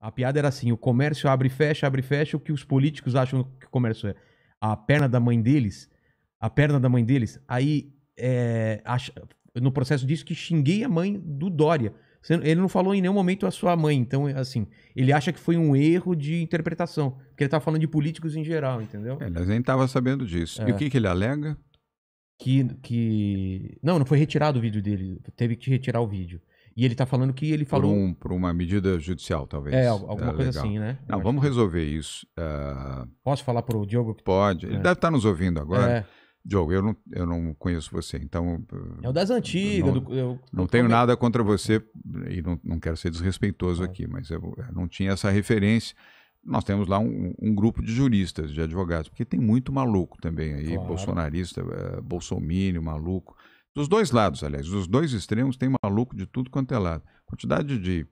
A piada era assim: o comércio abre e fecha, abre e fecha, o que os políticos acham que o comércio é. A perna da mãe deles, a perna da mãe deles, aí é, acha, no processo disso que xinguei a mãe do Dória. Ele não falou em nenhum momento a sua mãe, então, é assim, ele acha que foi um erro de interpretação, porque ele estava falando de políticos em geral, entendeu? É, mas nem estava sabendo disso. É. E o que, que ele alega? Que, que. Não, não foi retirado o vídeo dele, teve que retirar o vídeo. E ele está falando que ele falou. Por, um, por, uma medida judicial, talvez. É, alguma é, coisa assim, né? Não, vamos resolver isso. Uh... Posso falar para o Diogo? Pode. Ele é. deve estar tá nos ouvindo agora. É. Diogo, eu não, eu não conheço você, então. É o das antigas. Não, do, eu, não tenho é nada contra você e não, não quero ser desrespeitoso é. aqui, mas eu, eu, não tinha essa referência. Nós temos lá um, um, grupo de juristas, de advogados, porque tem muito maluco também aí, claro. bolsonarista, uh, bolsomínio, maluco. Dos dois lados, aliás, dos dois extremos tem maluco de tudo quanto é lado. Quantidade de.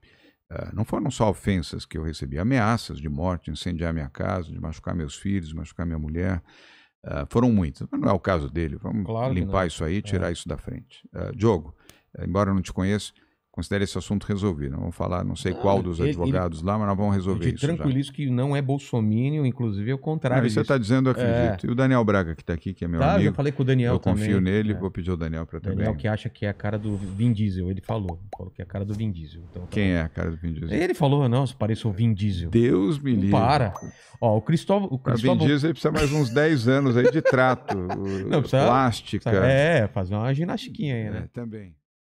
Uh, não foram só ofensas que eu recebi, ameaças de morte, incendiar minha casa, de machucar meus filhos, machucar minha mulher. Uh, foram muitas, mas não é o caso dele. Vamos claro limpar isso aí, é. tirar é. isso da frente. Uh, Diogo, embora eu não te conheça, considere esse assunto resolvido. Não vamos falar, não sei qual dos ele, advogados ele, lá, mas nós vamos resolver isso. Tranquilizo já. que não é bolsomínio, inclusive é o contrário. Não, você está dizendo, eu acredito. É. E o Daniel Braga, que está aqui, que é meu tá, amigo. Eu falei com o Daniel Eu também, confio nele, é. vou pedir o Daniel para também. Daniel que acha que é a cara do Vin Diesel, ele falou. Falou que é a cara do Vin Diesel. Então, tá Quem bem. é a cara do Vin Diesel? Ele falou, não, se o Vin Diesel. Deus me livre. Para. Ó, o Cristóvão... O Cristóvão... Vin Diesel precisa mais uns 10 anos aí de trato, não, precisa, plástica. Precisa, é, fazer uma ginastiquinha aí, é, né? É, também.